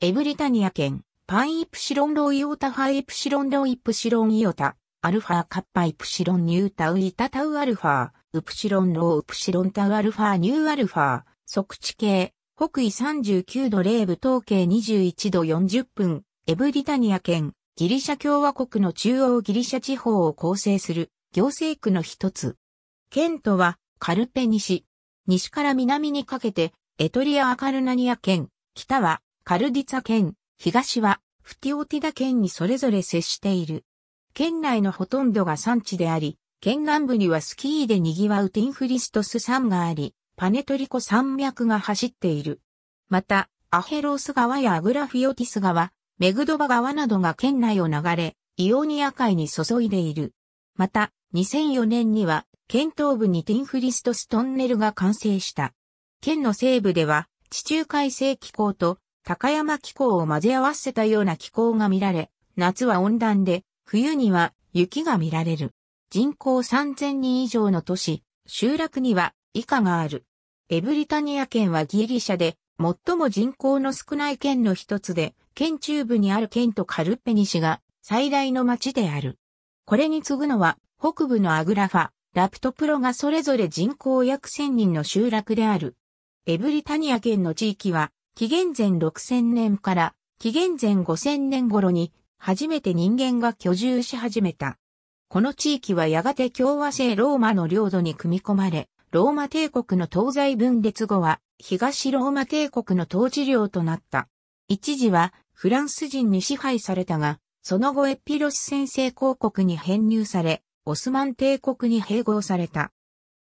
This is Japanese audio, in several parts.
エブリタニア県、パイイプシロンロイオタハイプシロンロイプシロンイオタ、アルファカッパイプシロンニュータウイタタウアルファ、ウプシロンロウプシロンタウアルファニューアルファ、即地形、北緯39度0部統計21度40分、エブリタニア県、ギリシャ共和国の中央ギリシャ地方を構成する行政区の一つ。県都はカルペ西。西から南にかけてエトリア・アカルナニア県、北はカルディツァ県、東は、フティオティダ県にそれぞれ接している。県内のほとんどが産地であり、県南部にはスキーで賑わうティンフリストス山があり、パネトリコ山脈が走っている。また、アヘロース川やアグラフィオティス川、メグドバ川などが県内を流れ、イオニア海に注いでいる。また、2004年には、県東部にティンフリストストンネルが完成した。県の西部では、地中海性気候と高山気候を混ぜ合わせたような気候が見られ、夏は温暖で、冬には雪が見られる。人口3000人以上の都市、集落には以下がある。エブリタニア県はギリシャで最も人口の少ない県の一つで、県中部にある県とカルッペニ市が最大の町である。これに次ぐのは北部のアグラファ、ラプトプロがそれぞれ人口約1000人の集落である。エブリタニア県の地域は紀元前6000年から紀元前5000年頃に初めて人間が居住し始めた。この地域はやがて共和制ローマの領土に組み込まれ、ローマ帝国の東西分裂後は東ローマ帝国の統治領となった。一時はフランス人に支配されたが、その後エピロス先制公国に編入され、オスマン帝国に併合された。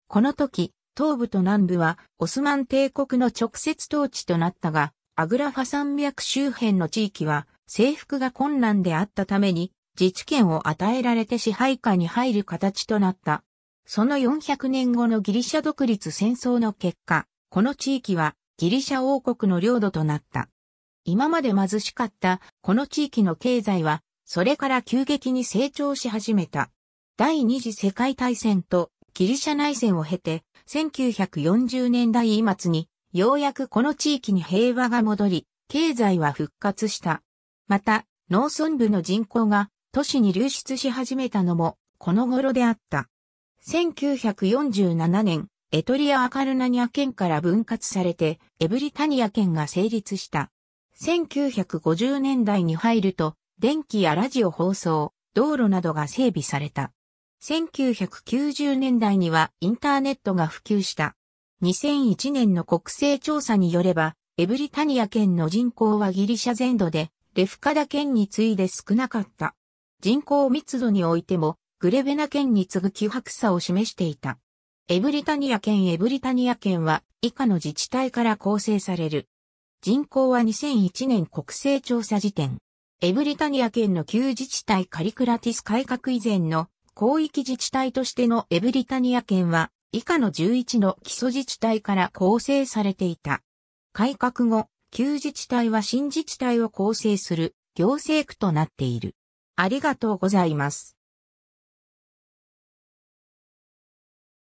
この時、東部と南部はオスマン帝国の直接統治となったが、アグラファ山脈周辺の地域は征服が困難であったために自治権を与えられて支配下に入る形となった。その400年後のギリシャ独立戦争の結果、この地域はギリシャ王国の領土となった。今まで貧しかったこの地域の経済は、それから急激に成長し始めた。第二次世界大戦とギリシャ内戦を経て、1940年代末に、ようやくこの地域に平和が戻り、経済は復活した。また、農村部の人口が都市に流出し始めたのも、この頃であった。1947年、エトリア・アカルナニア県から分割されて、エブリタニア県が成立した。1950年代に入ると、電気やラジオ放送、道路などが整備された。1990年代にはインターネットが普及した。2001年の国勢調査によれば、エブリタニア県の人口はギリシャ全土で、レフカダ県に次いで少なかった。人口密度においても、グレベナ県に次ぐ希薄さを示していた。エブリタニア県エブリタニア県は以下の自治体から構成される。人口は2001年国勢調査時点。エブリタニア県の旧自治体カリクラティス改革以前の広域自治体としてのエブリタニア県は、以下の11の基礎自治体から構成されていた。改革後、旧自治体は新自治体を構成する行政区となっている。ありがとうございます。